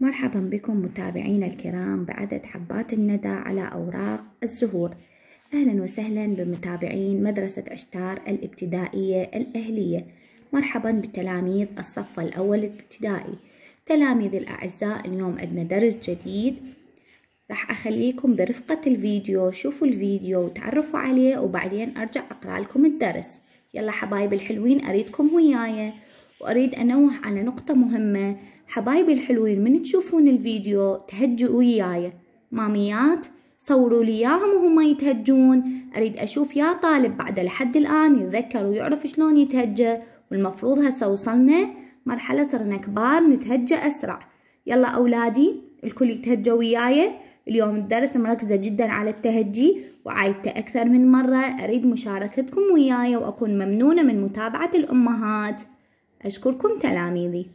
مرحبا بكم متابعينا الكرام بعدد حبات الندى على أوراق الزهور أهلا وسهلا بمتابعين مدرسة أشتار الابتدائية الأهلية مرحبا بتلاميذ الصف الأول الابتدائي تلاميذ الأعزاء اليوم عندنا درس جديد راح أخليكم برفقة الفيديو شوفوا الفيديو وتعرفوا عليه وبعدين أرجع أقرأ لكم الدرس يلا حبايب الحلوين أريدكم وياي وأريد أنوه على نقطة مهمة حبايبي الحلوين من تشوفون الفيديو تهجئوا وياي ماميات صوروا لي اياهم وهم يتهجون اريد اشوف يا طالب بعد لحد الان يتذكر ويعرف شلون يتهجى والمفروض هسه وصلنا مرحله صرنا كبار نتهجى اسرع يلا اولادي الكل يتهجى وياي اليوم الدرس مركزه جدا على التهجي وعايدته اكثر من مره اريد مشاركتكم وياي واكون ممنونه من متابعه الامهات اشكركم تلاميذي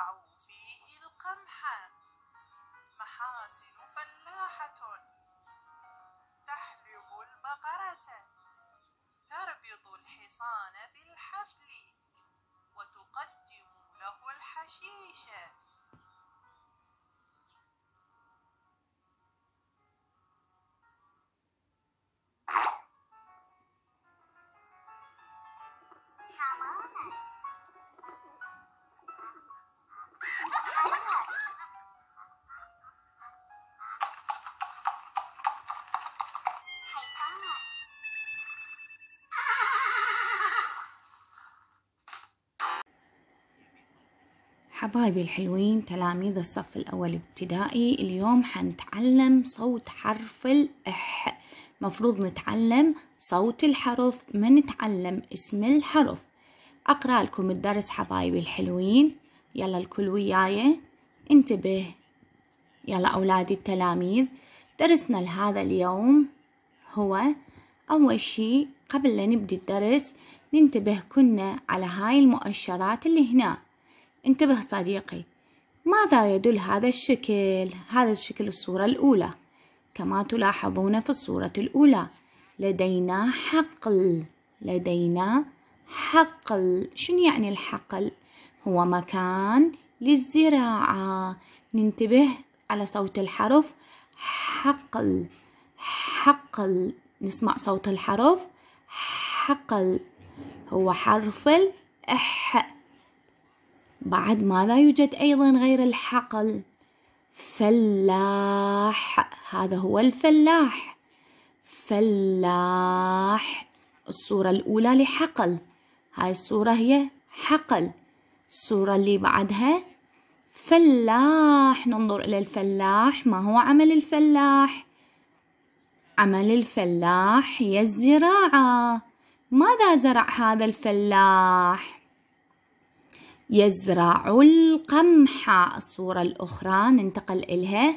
house. حبايبي الحلوين تلاميذ الصف الأول ابتدائي اليوم حنتعلم صوت حرف الإح مفروض نتعلم صوت الحرف ما نتعلم اسم الحرف أقرأ لكم الدرس حبايبي الحلوين يلا الكل وياي انتبه يلا أولادي التلاميذ درسنا لهذا اليوم هو أول شي قبل لا نبدي الدرس ننتبه كنا على هاي المؤشرات اللي هنا انتبه صديقي ماذا يدل هذا الشكل؟ هذا الشكل الصورة الأولى كما تلاحظون في الصورة الأولى لدينا حقل لدينا حقل شنو يعني الحقل؟ هو مكان للزراعة ننتبه على صوت الحرف حقل حقل نسمع صوت الحرف حقل هو حرف الح بعد ما لا يوجد أيضا غير الحقل فلاح هذا هو الفلاح فلاح الصورة الأولى لحقل هاي الصورة هي حقل الصورة اللي بعدها فلاح ننظر إلى الفلاح ما هو عمل الفلاح عمل الفلاح هي الزراعة ماذا زرع هذا الفلاح يزرع القمح الصورة الأخرى ننتقل إلها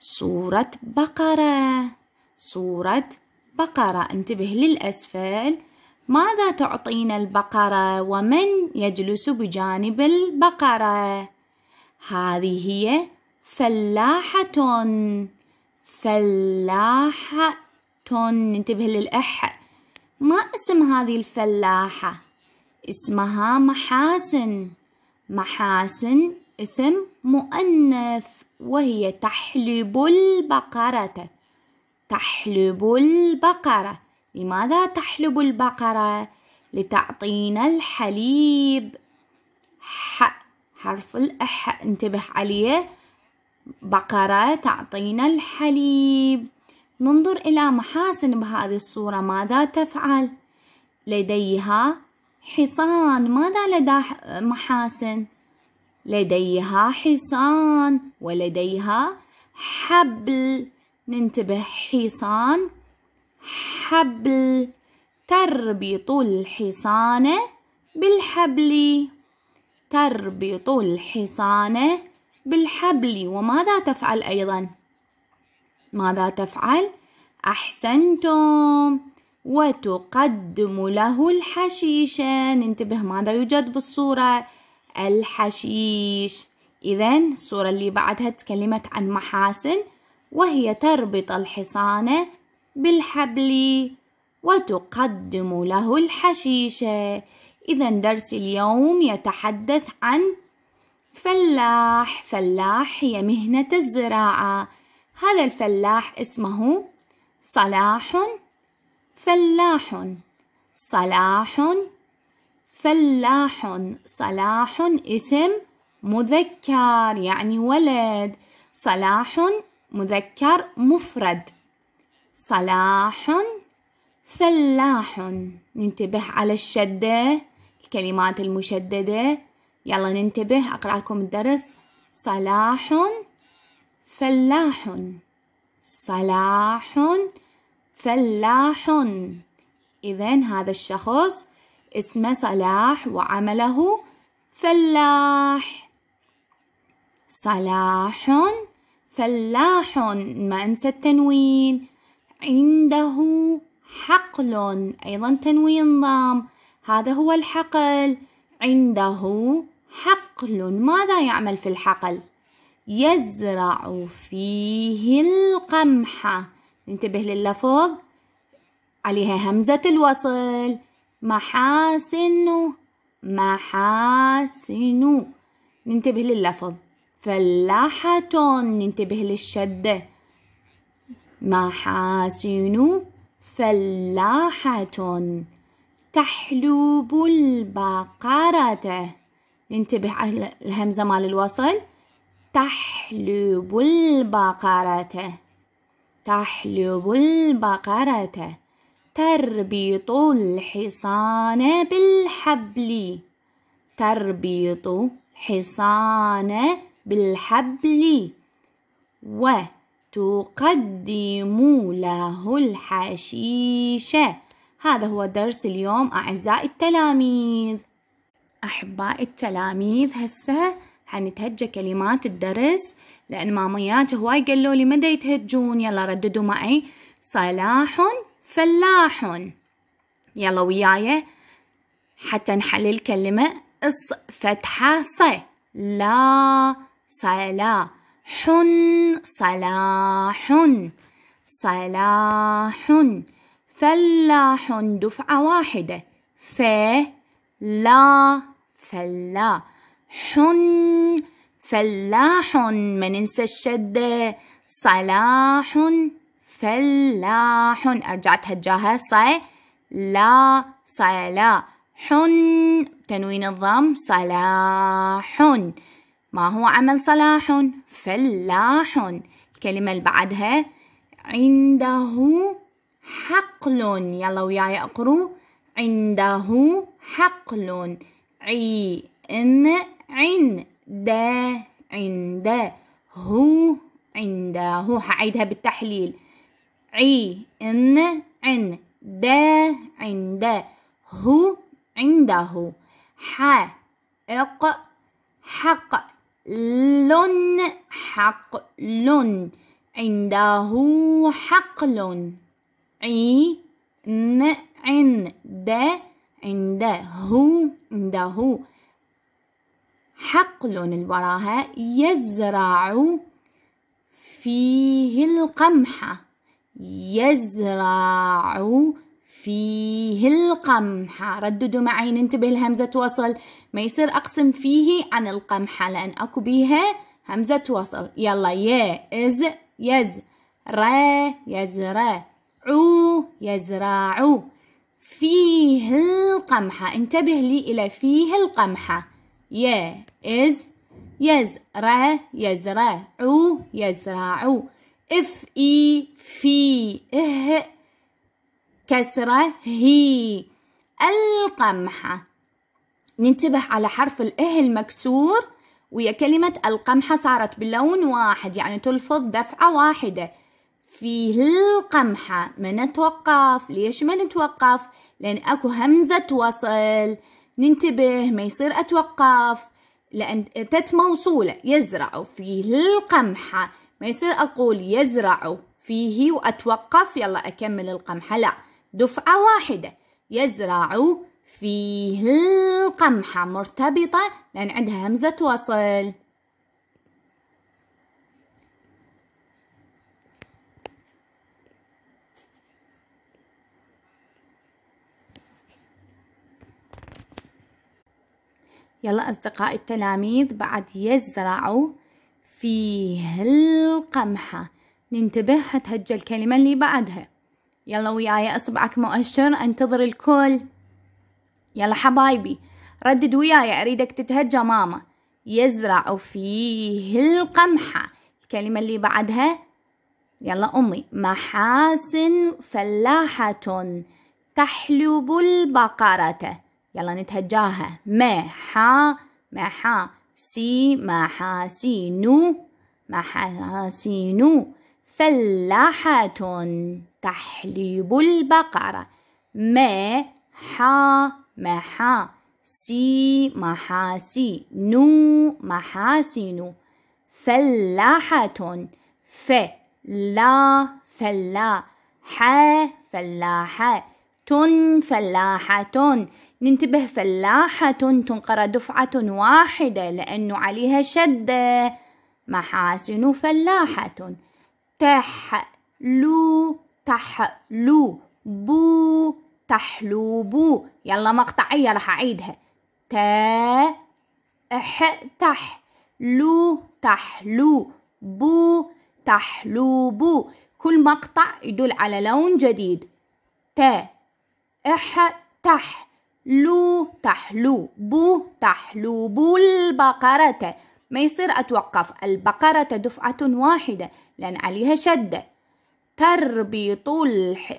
صورة بقرة صورة بقرة انتبه للأسفل ماذا تعطينا البقرة ومن يجلس بجانب البقرة هذه هي فلاحة فلاحة انتبه للأح ما اسم هذه الفلاحة اسمها محاسن محاسن اسم مؤنث وهي تحلب البقرة تحلب البقرة لماذا تحلب البقرة؟ لتعطينا الحليب ح حرف الأح انتبه عليه بقرة تعطينا الحليب ننظر إلى محاسن بهذه الصورة ماذا تفعل؟ لديها حصان ماذا لدى محاسن لديها حصان ولديها حبل ننتبه حصان حبل تربط الحصان بالحبل تربط الحصان بالحبل وماذا تفعل أيضا؟ ماذا تفعل؟ أحسنتم وتقدم له الحشيشة ننتبه ماذا يوجد بالصورة الحشيش إذا الصورة اللي بعدها تكلمت عن محاسن وهي تربط الحصانة بالحبل وتقدم له الحشيشة إذا درس اليوم يتحدث عن فلاح فلاح هي مهنة الزراعة هذا الفلاح اسمه صلاح فلاح صلاح فلاح صلاح اسم مذكر يعني ولد صلاح مذكر مفرد صلاح فلاح ننتبه على الشدة الكلمات المشددة يلا ننتبه أقرأ لكم الدرس صلاح فلاح صلاح فلاح إذا هذا الشخص اسمه صلاح وعمله فلاح صلاح فلاح ما أنسى التنوين عنده حقل أيضا تنوين ضام هذا هو الحقل عنده حقل ماذا يعمل في الحقل يزرع فيه القمح انتبه لللفظ عليها همزة الوصل محاسن محاسن ننتبه لللفظ فلاحة ننتبه للشدة محاسن فلاحة تحلوب البقرة ننتبه على الهمزة مال الوصل تحلوب البقرة تحلب البقرة تربط الحصان بالحبل تربط حصان بالحبل وتقدم له الحشيش هذا هو درس اليوم أعزائي التلاميذ أحباء التلاميذ هسه حنتهجى كلمات الدرس لأن ماميات هواي قالوا لي مدى يتهجون يلا رددوا معي صلاح فلاح يلا وياي حتى نحلل كلمة اص فتحة ص لا صلاح صلاح صلاح فلاح دفعة واحدة ف لا فلا حن فلاح ما ننسى الشدة صلاح فلاح أرجعتها تجاهها صي لا صلاح تنوين الضم صلاح ما هو عمل صلاح فلاح الكلمة اللي بعدها عنده حقل يلا وياي اقروا عنده حقل عي ان عن دا عند هو عنده هعيدها بالتحليل عي إن عن دا عند هو عنده ح إق حق لن حق لن عنده حق لن عي إن عند عنده عنده حقل الوراها يزرع فيه القمح يزرع فيه القمح رددوا معي ننتبه لهمزة وصل ما يصير أقسم فيه عن القمحة لأن أكو بيها همزة وصل يلا ي إز يز ر يزرع عو يزرع فيه القمحة انتبه لي إلى فيه القمحة ي إز يزرع يزرع عو يزرع إف إي في إه كسرة هي القمحة ننتبه على حرف الإه المكسور ويا كلمة القمحة صارت بلون واحد يعني تلفظ دفعة واحدة في القمحة ما نتوقف ليش ما نتوقف لأن أكو همزة وصل ننتبه ما يصير أتوقف لأن تت موصولة يزرع فيه القمحة ما يصير أقول يزرع فيه وأتوقف يلا أكمل القمحة لا دفعة واحدة يزرع فيه القمحة مرتبطة لأن عندها همزة وصل يلا أصدقائي التلاميذ بعد يزرعوا فيه القمحة ننتبه حتهجى الكلمة اللي بعدها يلا وياي أصبعك مؤشر أنتظر الكل يلا حبايبي ردد وياي أريدك تتهجى ماما يزرع فيه القمحة الكلمة اللي بعدها يلا أمي محاسن فلاحة تحلب البقرة يلا نتهجاها ما حا ما حا سي ما حا سي نو ما حا سي نو فلاحة تحليب البقرة ما حا ما حا سي سي نو محاسن فلاحة فلا فلا ح فلاحة فلاحة ننتبه فلاحة تنقر دفعة واحدة لأنه عليها شدة محاسن فلاحة تحلو تحلو بو تحلو بو يلا مقطعية راح أعيدها تا اح تح لو تحلو بو تحلو بو كل مقطع يدل على لون جديد تا اح تح لو تحلو بو بو البقرة ما يصير أتوقف البقرة دفعة واحدة لأن عليها شدة تربط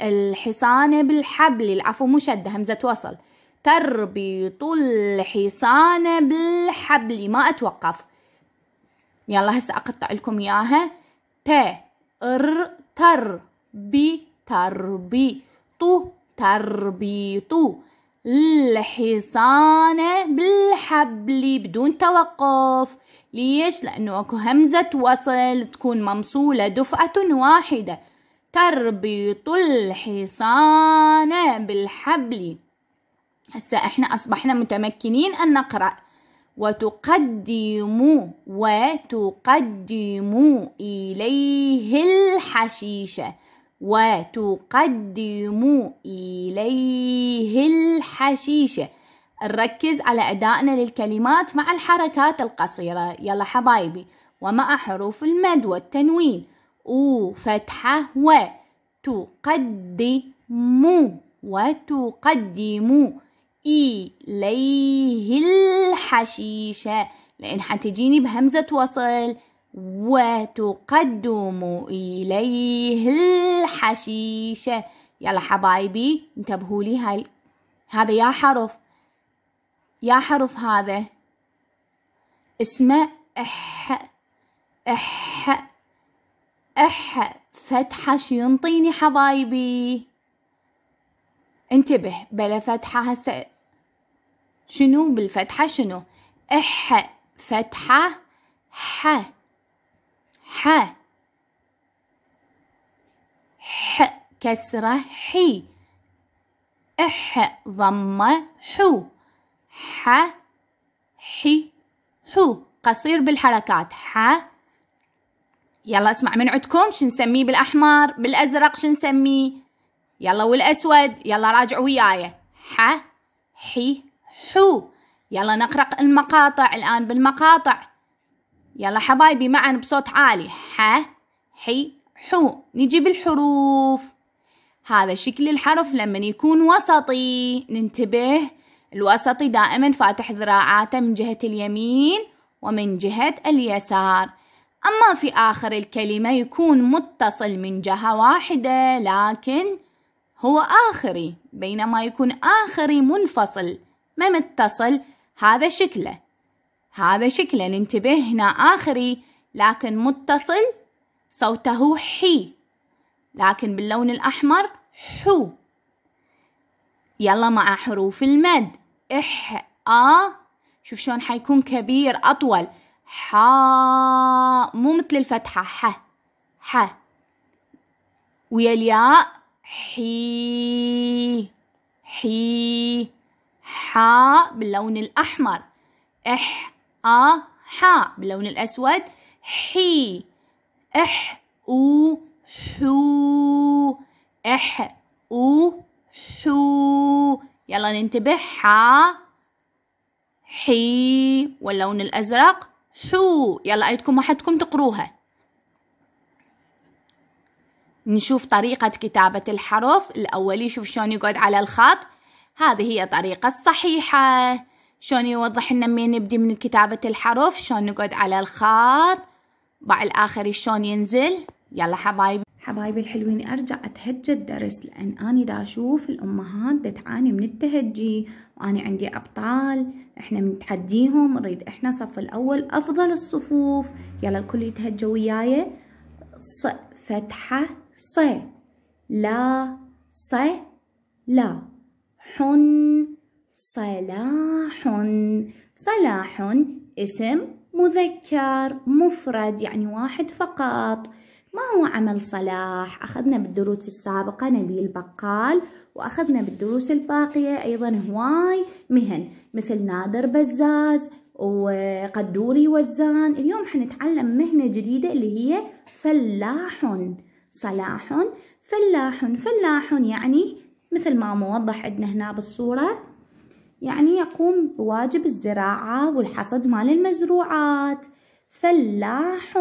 الحصان بالحبل العفو مو شدة همزة وصل تربط الحصان بالحبل ما أتوقف يلا هسه أقطع لكم إياها ت ر تر بي تربي طو تربيطو الحصانة بالحبل بدون توقف ليش؟ لأنه أكو همزة وصل تكون ممصولة دفعة واحدة تربط الحصانة بالحبل هسا احنا أصبحنا متمكنين أن نقرأ وتقدم وتقدم إليه الحشيشة وتقدم إليه الحشيشة نركز على أدائنا للكلمات مع الحركات القصيرة يلا حبايبي ومع حروف المد والتنوين أو فتحة و تقدم وتقدم إليه الحشيشة لأن حتجيني بهمزة وصل وتقدم إليه الحشيشة يلا حبايبي انتبهوا لي هاي هذا يا حرف يا حرف هذا اسمه اح اح اح فتحة شو ينطيني حبايبي انتبه بلا فتحة هسه شنو بالفتحة شنو اح فتحة ح ح ح كسرة حي اح ضمة حو ح حي حو قصير بالحركات ح يلا اسمع من عندكم شو نسميه بالاحمر بالازرق شو نسميه يلا والاسود يلا راجعوا وياي ح حي حو يلا نقرأ المقاطع الآن بالمقاطع يلا حبايبي معا بصوت عالي ح حي حو نجيب الحروف هذا شكل الحرف لما يكون وسطي ننتبه الوسطي دائما فاتح ذراعاته من جهة اليمين ومن جهة اليسار أما في آخر الكلمة يكون متصل من جهة واحدة لكن هو آخري بينما يكون آخري منفصل ما متصل هذا شكله هذا شكله ننتبه هنا آخري لكن متصل صوته حي لكن باللون الأحمر حو يلا مع حروف المد إح آ شوف شلون حيكون كبير أطول حا مو مثل الفتحة ح ح ويا الياء حي حي حا باللون الأحمر إح آ حا باللون الأسود حي إح أو حو إح أو حو يلا ننتبه حا حي واللون الأزرق حو يلا أيدكم وحدكم تقروها نشوف طريقة كتابة الحرف الأولي شوف شلون يقعد على الخط هذه هي الطريقة الصحيحة شلون يوضح لنا من نبدي من كتابة الحرف شلون نقعد على الخط باع الآخر شلون ينزل يلا حبايبي حبايبي الحلوين ارجع اتهجى الدرس لان اني دا اشوف الامهات دا تعاني من التهجي وأنا عندي ابطال احنا بنتحديهم نريد احنا صف الاول افضل الصفوف يلا الكل يتهجى وياي ص فتحه ص لا ص لا حن صلاح صلاح اسم مذكر مفرد يعني واحد فقط ما هو عمل صلاح؟ أخذنا بالدروس السابقة نبيل بقال وأخذنا بالدروس الباقية أيضا هواي مهن مثل نادر بزاز وقدوري وزان اليوم حنتعلم مهنة جديدة اللي هي فلاح صلاح فلاح فلاح يعني مثل ما موضح عندنا هنا بالصورة يعني يقوم بواجب الزراعة والحصد مال المزروعات فلاح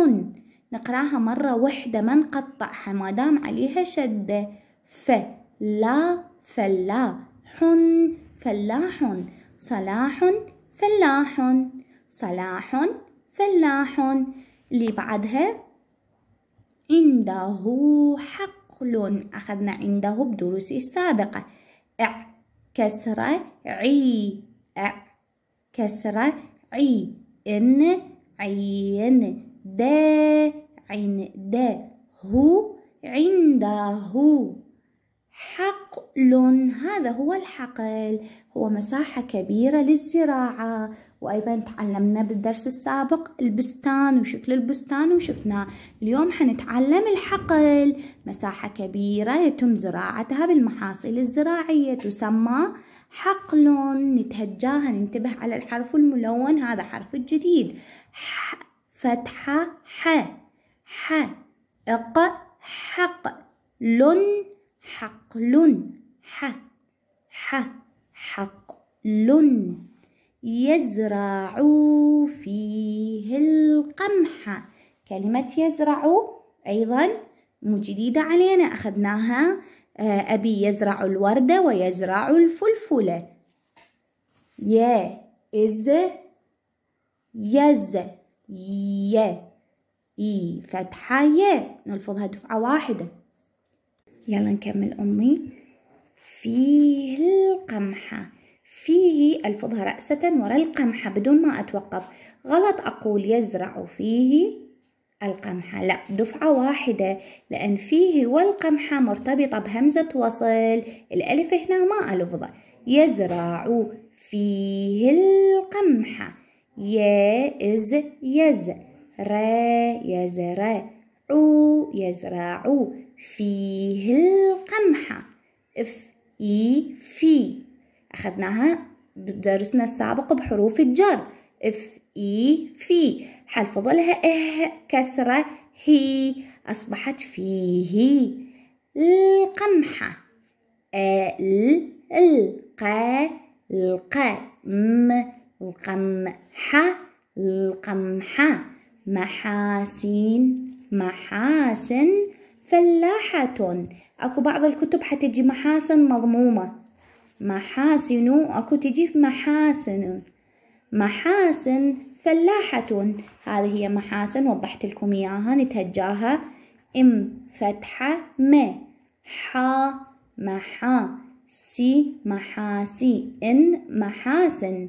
نقراها مرة واحدة ما نقطعها ما دام عليها شدة فلا فلاح فلاح صلاح فلاح صلاح فلاح اللي بعدها عنده حقل أخذنا عنده بدروسي السابقة اع كسرة عي أ كسرة عي إن عين دا عين دا هو عنده حقل هذا هو الحقل هو مساحة كبيرة للزراعة وايضا تعلمنا بالدرس السابق البستان وشكل البستان وشفناه اليوم حنتعلم الحقل مساحة كبيرة يتم زراعتها بالمحاصيل الزراعية تسمى حقل نتهجاها ننتبه على الحرف الملون هذا حرف الجديد ح فتحة ح ح اق حق لن حقل ح ح حقل يزرع فيه القمح كلمة يزرع أيضا مو جديدة علينا أخذناها آه، أبي يزرع الوردة ويزرع الفلفلة ي إز يز ي إي فتحة ي نلفظها دفعة واحدة يلا نكمل أمي فيه القمحة فيه ألفظها رأسة ورا القمحة بدون ما أتوقف غلط أقول يزرع فيه القمحة لا دفعة واحدة لأن فيه والقمحة مرتبطة بهمزة وصل الألف هنا ما الفضة يزرع فيه القمحة يز يز ر يزرع يزرع فيه القمحة اف إي في أخذناها بدرسنا السابق بحروف الجر اف اي في حنفض لها اه كسرة هي أصبحت فيه القمحة ال الق م القمحة القمحة محاسين محاسن فلاحة أكو بعض الكتب حتجي محاسن مضمومة محاسن أكو تجي في محاسن محاسن فلاحة هذه هي محاسن وضحت لكم إياها نتهجاها إم فتحة م حا محا سي محاسي إن محاسن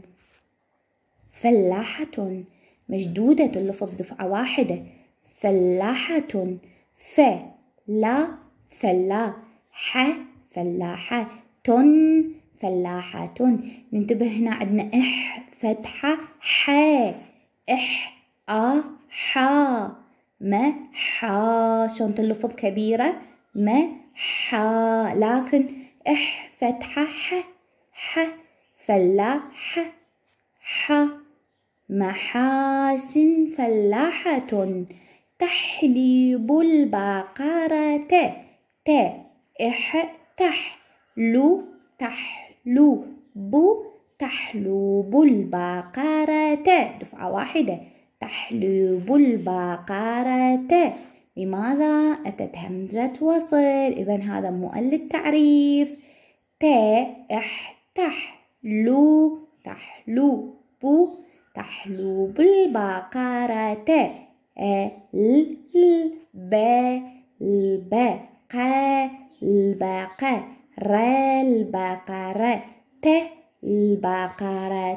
فلاحة مشدودة اللفظ دفعة واحدة فلاحة ف لا فلا ح فلاحة تن فلاحة ننتبه هنا عندنا إح فتحة ح إح آ حا ما حا شلون تلفظ كبيرة ما حا لكن إح فتحة ح ح فلاحة ح محاسن فلاحة تحليب البقرة ت ت إح تح لو تح لب تحلب البقرة دفعة واحدة تحلب البقرة لماذا أتت همزة وصل إذا هذا مؤل التعريف ت تحلو تحلوب تحلوب البقرة ال ب البقى ق ر البقرة ت البقرة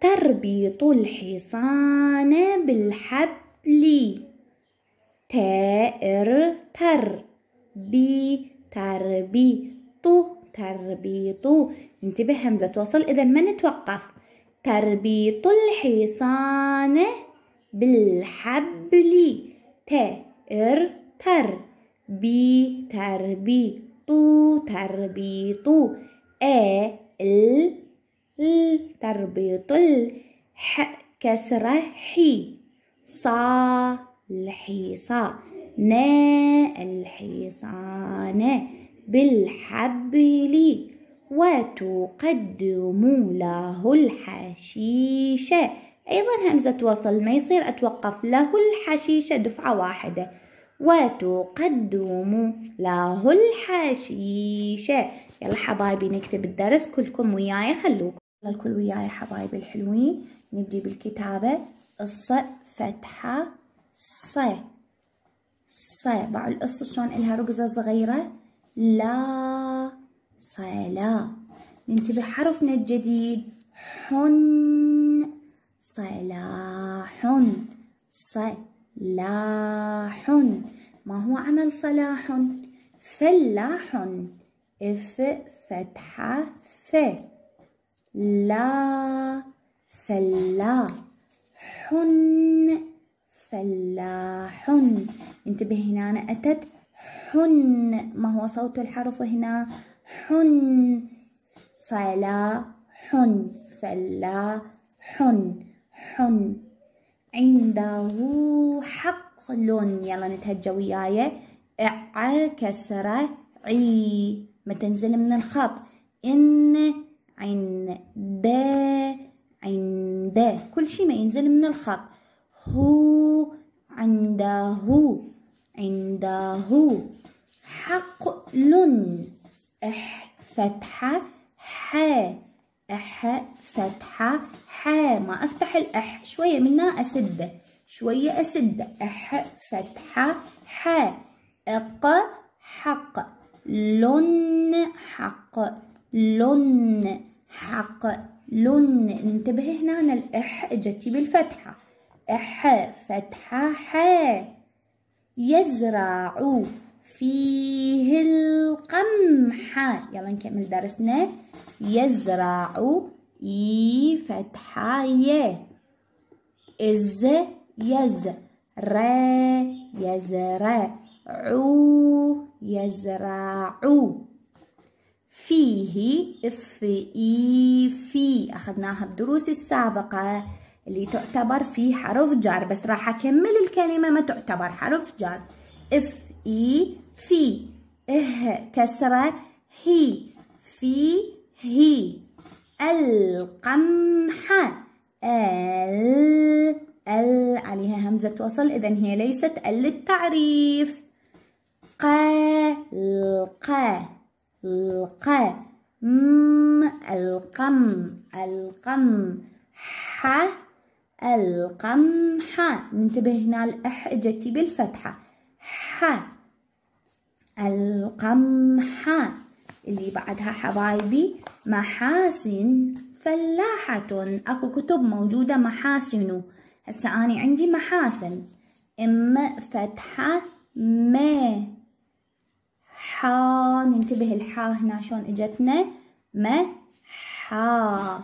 تربيط الحصان بالحبل تائر تر بي تربيط تربيط انتبه همزة وصل إذا ما نتوقف تربيط الحصان بالحبل تائر تر بي تربي تربي تربيط آ ال ال طل ح كسرة حي صا الحيصة نا الحصان بالحبل وتقدم له الحشيشة أيضا همزة وصل ما يصير أتوقف له الحشيشة دفعة واحدة وتقدم له الحشيشة يلا حبايبي نكتب الدرس كلكم وياي خلوكم الكل وياي حبايبي الحلوين نبدي بالكتابة الص فتحة ص ص بعد القصة شلون الها رقزة صغيرة لا صلا ننتبه حرفنا الجديد حن صلاح ص لاح ما هو عمل صلاح فلاح اف فتحة ف لا فلاح فلاح انتبه هنا أنا أتت حن ما هو صوت الحرف هنا حن صلاح فلاح حن حن عنده حقل يلا نتهجى وياي ع كسرة عي ما تنزل من الخط إن عند عند كل شي ما ينزل من الخط هو عنده عنده حقل اح فتحة ح اح فتحة ما افتح الاح شويه منها اسده شويه اسده اح فتحه ح اق حق لن حق لن حق لن انتبه هنا أنا الإح إجتي بالفتحة إح فتحة ح يزرع فيه القمح يلا نكمل درسنا يزرع إي فتحة ي إز يز ر يزرع يزرع فيه اف اي في اخذناها بدروس السابقة اللي تعتبر في حرف جر بس راح اكمل الكلمة ما تعتبر حرف جر اف اي في اه كسرة هي في هي القمح ال ال عليها همزة وصل إذا هي ليست ال للتعريف ق الق م القم القم ح القمح ننتبه هنا الأح إجت بالفتحة ح القمحه اللي بعدها حبايبي محاسن فلاحة اكو كتب موجودة محاسن هسه أنا عندي محاسن إما فتحة ما حا ننتبه الحا هنا شلون اجتنا ما حا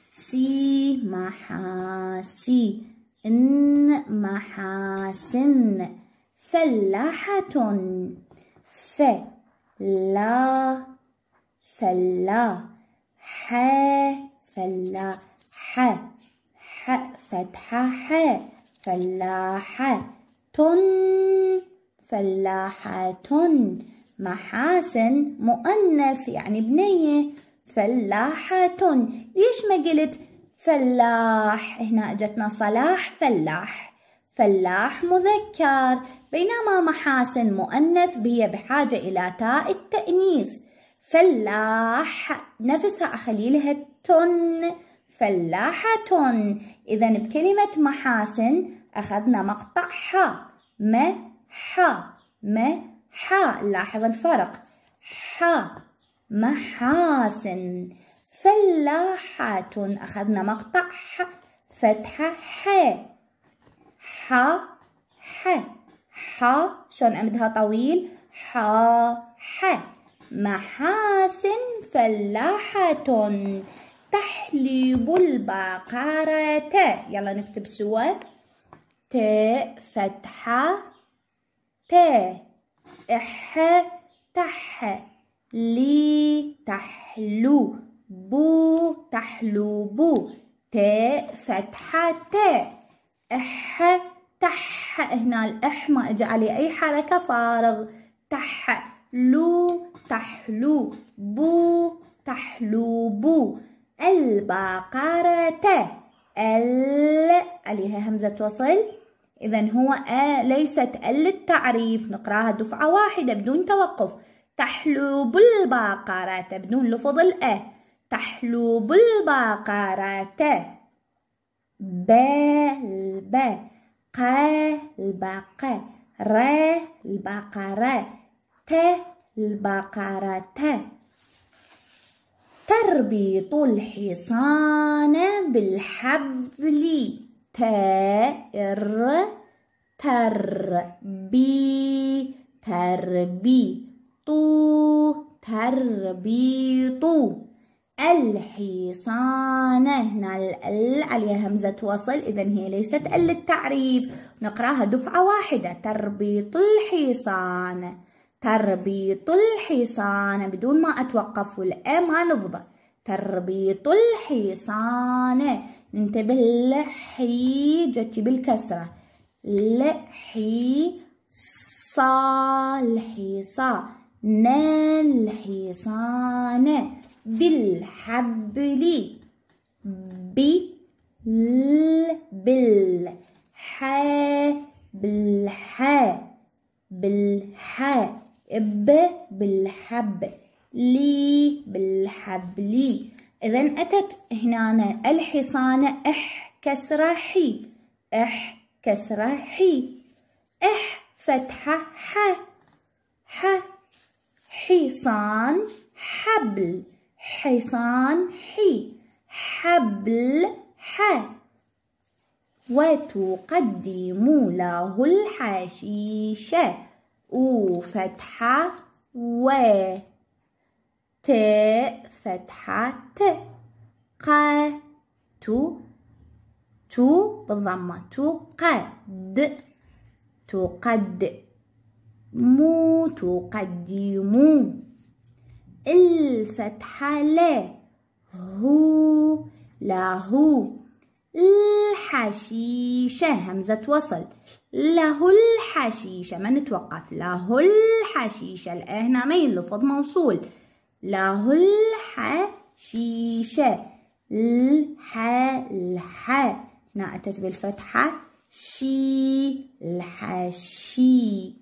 سي محاسي إن محاسن فلاحة فلاحة فلا ح فلا ح ح فتحة ح فلاحة فلاحة محاسن مؤنث يعني بنية فلاحة ليش ما قلت فلاح هنا اجتنا صلاح فلاح فلاح مذكر بينما محاسن مؤنث هي بحاجة إلى تاء التأنيث فلاح نفسها أخلي لها تن فلاحة إذا بكلمة محاسن أخذنا مقطع حا ما حا ما حا لاحظ الفرق حا محاسن فلاحة أخذنا مقطع ح فتحة ح ح ح ح شلون أمدها طويل ح ح محاسن فلاحة تحليب البقرة يلا نكتب سوا ت فتحة ت إح تح لي تحلو بو بو ت فتحة ت إح تح هنا الإح ما إجى عليه أي حركة فارغ تح لو تحلو بو تحلوب البقرة ال عليها همزة وصل إذا هو آ ليست ال التعريف نقراها دفعة واحدة بدون توقف تحلو بالبقرة بدون لفظ ال بالبقرة ب البقرة ق البق ر البقرة ت البقرة تربط الحصان بالحبل تر تربي تربي طو تربيط الحصان هنا ال عليها همزة وصل إذا هي ليست ال التعريف نقراها دفعة واحدة تربيط الحصان تربيط الحصان بدون ما أتوقف والآن ما نفضة تربيط الحصان ننتبه لحي جتي بالكسرة لحي صا الحصان الحصان بالحبل بل بالح بالح بالح ب بالحب لي لي إذا أتت هنا الحصانة إح كسرة حي إح كسرة حي إح فتحة ح ح حصان حبل حصان حي حبل ح وتقدم له الحشيشة و فتحة و ت فتحة ت ق تو تو بالضمة تقد تقد مو تقدمو الفتحة لا هو له الحشيشة همزة وصل له الحشيشة ما نتوقف له الحشيشة الآن هنا ما موصول له الحشيشة الح الح هنا أتت بالفتحة شي الحشي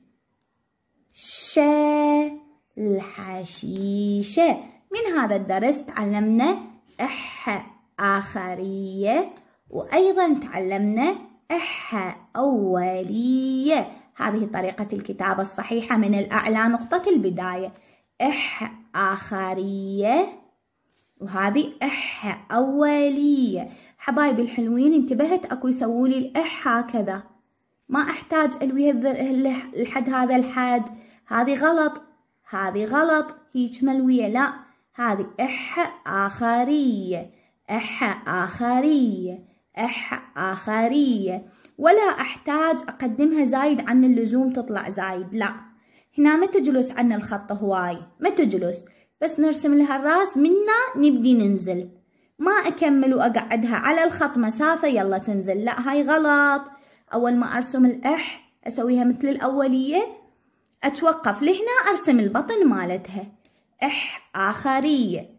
شا الحشيشة من هذا الدرس تعلمنا إح آخرية وأيضا تعلمنا إحة أولية هذه طريقة الكتابة الصحيحة من الأعلى نقطة البداية إح آخرية وهذه إح أولية حبايبي الحلوين انتبهت أكو يسووا لي الإح هكذا ما أحتاج ألوي لحد هذا الحد هذه غلط هذه غلط هيج ملوية لا هذه إح آخرية إح آخرية إح آخرية ولا أحتاج أقدمها زايد عن اللزوم تطلع زايد لا هنا ما تجلس عن الخط هواي ما تجلس بس نرسم لها الراس منا نبدي ننزل ما أكمل وأقعدها على الخط مسافة يلا تنزل لا هاي غلط أول ما أرسم الإح أسويها مثل الأولية أتوقف لهنا أرسم البطن مالتها إح آخرية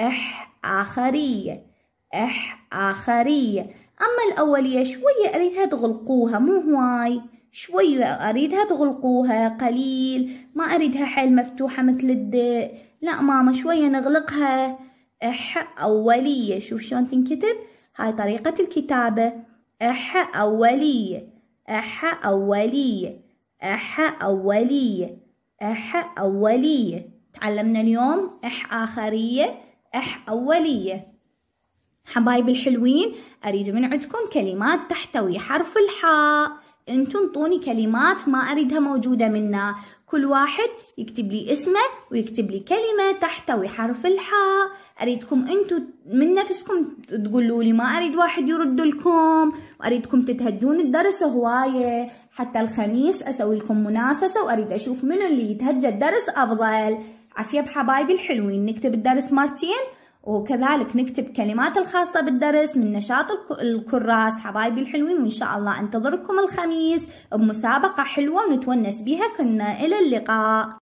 إح آخرية إح آخرية أما الأولية شوية أريدها تغلقوها مو هواي شوية أريدها تغلقوها قليل ما أريدها حيل مفتوحة مثل الدق لا ماما شوية نغلقها إح أولية شوف شلون تنكتب هاي طريقة الكتابة إح أولية إح أولية إح أولية إح أولية تعلمنا اليوم إح آخرية إح أولية حبايبي الحلوين أريد من عندكم كلمات تحتوي حرف الحاء انتم انطوني كلمات ما أريدها موجودة منا كل واحد يكتب لي اسمه ويكتب لي كلمة تحتوي حرف الحاء أريدكم أنتم من نفسكم تقولوا لي ما أريد واحد يرد لكم وأريدكم تتهجون الدرس هواية حتى الخميس أسوي لكم منافسة وأريد أشوف منو اللي يتهجى الدرس أفضل عافية بحبايبي الحلوين نكتب الدرس مرتين وكذلك نكتب كلمات الخاصة بالدرس من نشاط الكراس حبايبي الحلوين وإن شاء الله أنتظركم الخميس بمسابقة حلوة ونتونس بيها كنا إلى اللقاء